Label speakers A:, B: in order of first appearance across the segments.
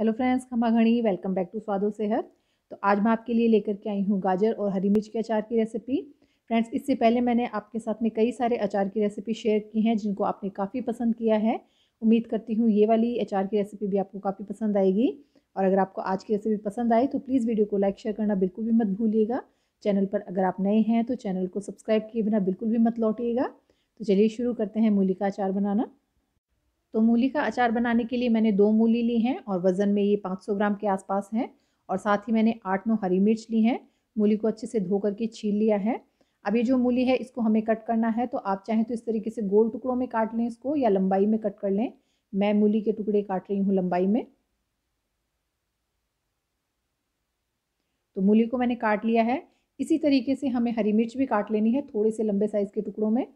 A: hello friends खमा घनी welcome back to स्वादो सेहत तो आज मैं आपके लिए लेकर के आई हूँ गाजर और हरी मिर्च के अचार की रेसिपी फ्रेंड्स इससे पहले मैंने आपके साथ में कई सारे अचार की रेसिपी शेयर की हैं जिनको आपने काफ़ी पसंद किया है उम्मीद करती हूँ ये वाली अचार की रेसिपी भी आपको काफ़ी पसंद आएगी और अगर आपको आज की रेसिपी पसंद आई तो प्लीज़ वीडियो को लाइक शेयर करना बिल्कुल भी मत भूलिएगा चैनल पर अगर आप नए हैं तो चैनल को सब्सक्राइब किए बिना बिल्कुल भी मत लौटिएगा तो चलिए शुरू करते हैं मूली का अचार बनाना तो मूली का अचार बनाने के लिए मैंने दो मूली ली हैं और वज़न में ये 500 ग्राम के आसपास हैं और साथ ही मैंने आठ नौ हरी मिर्च ली हैं मूली को अच्छे से धो करके छील लिया है अब ये जो मूली है इसको हमें कट करना है तो आप चाहें तो इस तरीके से गोल टुकड़ों में काट लें इसको या लंबाई में कट कर लें मैं मूली के टुकड़े काट रही हूँ लंबाई में तो मूली को मैंने काट लिया है इसी तरीके से हमें हरी मिर्च भी काट लेनी है थोड़े से लंबे साइज़ के टुकड़ों में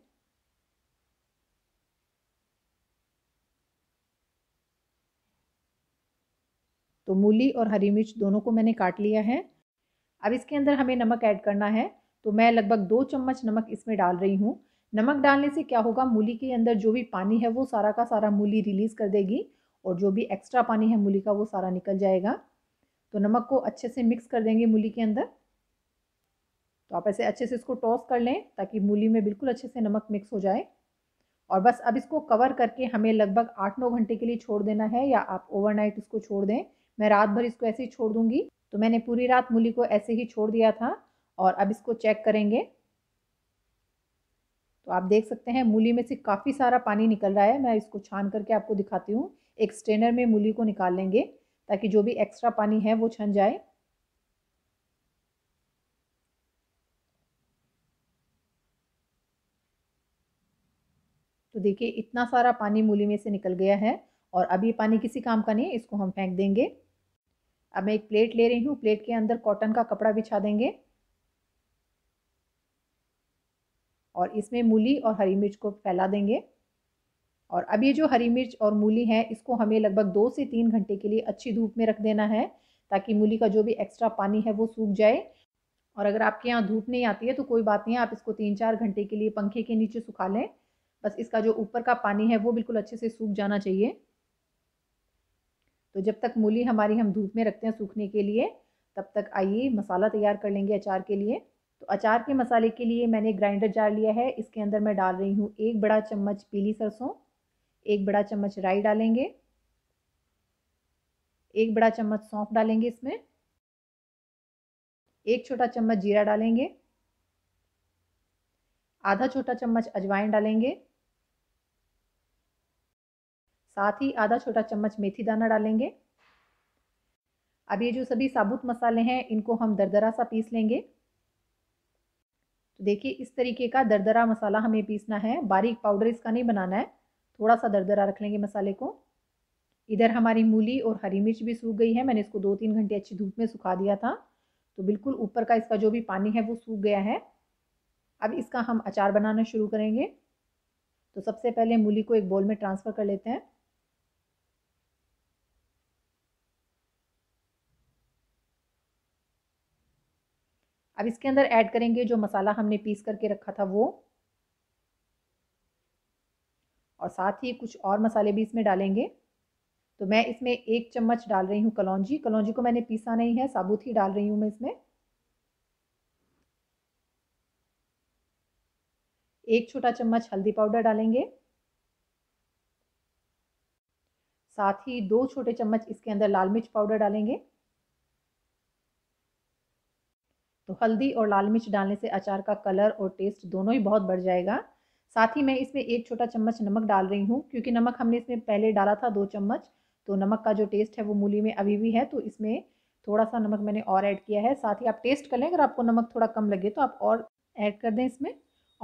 A: तो मूली और हरी मिर्च दोनों को मैंने काट लिया है अब इसके अंदर हमें नमक ऐड करना है तो मैं लगभग दो चम्मच नमक इसमें डाल रही हूँ नमक डालने से क्या होगा मूली के अंदर जो भी पानी है वो सारा का सारा मूली रिलीज़ कर देगी और जो भी एक्स्ट्रा पानी है मूली का वो सारा निकल जाएगा तो नमक को अच्छे से मिक्स कर देंगे मूली के अंदर तो आप ऐसे अच्छे से इसको टॉस कर लें ताकि मूली में बिल्कुल अच्छे से नमक मिक्स हो जाए और बस अब इसको कवर करके हमें लगभग आठ नौ घंटे के लिए छोड़ देना है या आप ओवरनाइट इसको छोड़ दें मैं रात भर इसको ऐसे ही छोड़ दूंगी तो मैंने पूरी रात मूली को ऐसे ही छोड़ दिया था और अब इसको चेक करेंगे तो आप देख सकते हैं मूली में से काफ़ी सारा पानी निकल रहा है मैं इसको छान करके आपको दिखाती हूँ एक स्ट्रेनर में मूली को निकाल लेंगे ताकि जो भी एक्स्ट्रा पानी है वो छन जाए तो देखिए इतना सारा पानी मूली में से निकल गया है और अब ये पानी किसी काम का नहीं है इसको हम फेंक देंगे अब मैं एक प्लेट ले रही हूँ प्लेट के अंदर कॉटन का कपड़ा बिछा देंगे और इसमें मूली और हरी मिर्च को फैला देंगे और अब ये जो हरी मिर्च और मूली है इसको हमें लगभग दो से तीन घंटे के लिए अच्छी धूप में रख देना है ताकि मूली का जो भी एक्स्ट्रा पानी है वो सूख जाए और अगर आपके यहाँ धूप नहीं आती है तो कोई बात नहीं आप इसको तीन चार घंटे के लिए पंखे के नीचे सुखा लें बस इसका जो ऊपर का पानी है वो बिल्कुल अच्छे से सूख जाना चाहिए तो जब तक मूली हमारी हम धूप में रखते हैं सूखने के लिए तब तक आइए मसाला तैयार कर लेंगे अचार के लिए तो अचार के मसाले के लिए मैंने ग्राइंडर जार लिया है इसके अंदर मैं डाल रही हूँ एक बड़ा चम्मच पीली सरसों एक बड़ा चम्मच राई डालेंगे एक बड़ा चम्मच सौंफ डालेंगे इसमें एक छोटा चम्मच जीरा डालेंगे आधा छोटा चम्मच अजवाइन डालेंगे साथ ही आधा छोटा चम्मच मेथी दाना डालेंगे अब ये जो सभी साबुत मसाले हैं इनको हम दरदरा सा पीस लेंगे तो देखिए इस तरीके का दरदरा मसाला हमें पीसना है बारीक पाउडर इसका नहीं बनाना है थोड़ा सा दरदरा रख लेंगे मसाले को इधर हमारी मूली और हरी मिर्च भी सूख गई है मैंने इसको दो तीन घंटे अच्छी धूप में सुखा दिया था तो बिल्कुल ऊपर का इसका जो भी पानी है वो सूख गया है अब इसका हम अचार बनाना शुरू करेंगे तो सबसे पहले मूली को एक बॉल में ट्रांसफ़र कर लेते हैं अब इसके अंदर ऐड करेंगे जो मसाला हमने पीस करके रखा था वो और साथ ही कुछ और मसाले भी इसमें डालेंगे तो मैं इसमें एक चम्मच डाल रही हूँ कलौजी कलौजी को मैंने पीसा नहीं है साबुत ही डाल रही हूँ मैं इसमें एक छोटा चम्मच हल्दी पाउडर डालेंगे साथ ही दो छोटे चम्मच इसके अंदर लाल मिर्च पाउडर डालेंगे तो हल्दी और लाल मिर्च डालने से अचार का कलर और टेस्ट दोनों ही बहुत बढ़ जाएगा साथ ही मैं इसमें एक छोटा चम्मच नमक डाल रही हूँ क्योंकि नमक हमने इसमें पहले डाला था दो चम्मच तो नमक का जो टेस्ट है वो मूली में अभी भी है तो इसमें थोड़ा सा नमक मैंने और ऐड किया है साथ ही आप टेस्ट कर लें अगर आपको नमक थोड़ा कम लगे तो आप और ऐड कर दें इसमें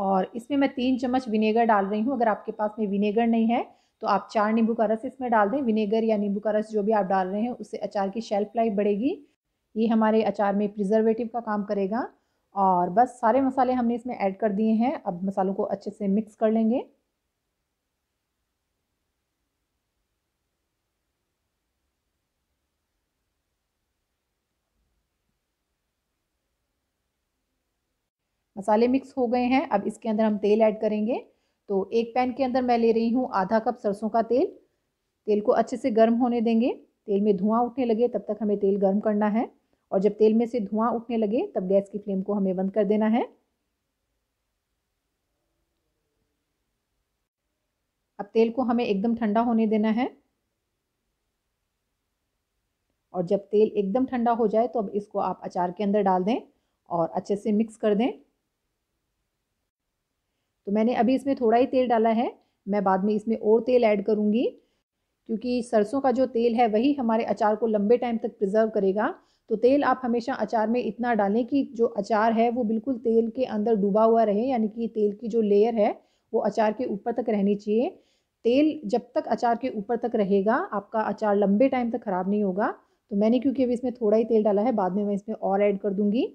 A: और इसमें मैं तीन चम्मच विनेगर डाल रही हूँ अगर आपके पास में विनेगर नहीं है तो आप चार नींबू का रस इसमें डाल दें विनेगर या नींबू का रस जो भी आप डाल रहे हैं उससे अचार की शेल्फ लाइफ बढ़ेगी ये हमारे अचार में प्रिजर्वेटिव का काम करेगा और बस सारे मसाले हमने इसमें ऐड कर दिए हैं अब मसालों को अच्छे से मिक्स कर लेंगे मसाले मिक्स हो गए हैं अब इसके अंदर हम तेल ऐड करेंगे तो एक पैन के अंदर मैं ले रही हूँ आधा कप सरसों का तेल तेल को अच्छे से गर्म होने देंगे तेल में धुआं उठने लगे तब तक हमें तेल गर्म करना है और जब तेल में से धुआं उठने लगे तब गैस की फ्लेम को हमें बंद कर देना है अब तेल को हमें एकदम ठंडा होने देना है और जब तेल एकदम ठंडा हो जाए तो अब इसको आप अचार के अंदर डाल दें और अच्छे से मिक्स कर दें तो मैंने अभी इसमें थोड़ा ही तेल डाला है मैं बाद में इसमें और तेल ऐड करूंगी क्योंकि सरसों का जो तेल है वही हमारे अचार को लंबे टाइम तक प्रिजर्व करेगा तो तेल आप हमेशा अचार में इतना डालें कि जो अचार है वो बिल्कुल तेल के अंदर डूबा हुआ रहे यानी कि तेल की जो लेयर है वो अचार के ऊपर तक रहनी चाहिए तेल जब तक अचार के ऊपर तक रहेगा आपका अचार लंबे टाइम तक ख़राब नहीं होगा तो मैंने क्योंकि अभी इसमें थोड़ा ही तेल डाला है बाद में मैं इसमें और ऐड कर दूंगी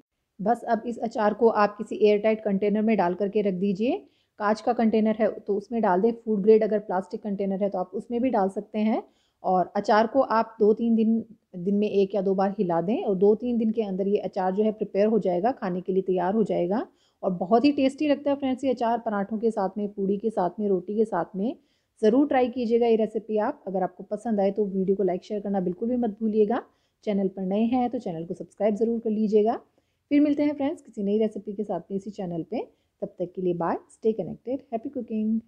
A: बस अब इस अचार को आप किसी एयर टाइट कंटेनर में डाल करके रख दीजिए कांच का कंटेनर है तो उसमें डाल दें फूड ग्रेड अगर प्लास्टिक कंटेनर है तो आप उसमें भी डाल सकते हैं और अचार को आप दो तीन दिन दिन में एक या दो बार हिला दें और दो तीन दिन के अंदर ये अचार जो है प्रिपेयर हो जाएगा खाने के लिए तैयार हो जाएगा और बहुत ही टेस्टी लगता है फ्रेंड्स ये अचार पराठों के साथ में पूड़ी के साथ में रोटी के साथ में ज़रूर ट्राई कीजिएगा ये रेसिपी आप अगर आपको पसंद आए तो वीडियो को लाइक शेयर करना बिल्कुल भी मत भूलिएगा चैनल पर नए हैं तो चैनल को सब्सक्राइब ज़रूर कर लीजिएगा फिर मिलते हैं फ्रेंड्स किसी नई रेसिपी के साथ में इसी चैनल पर तब तक के लिए bye stay connected happy cooking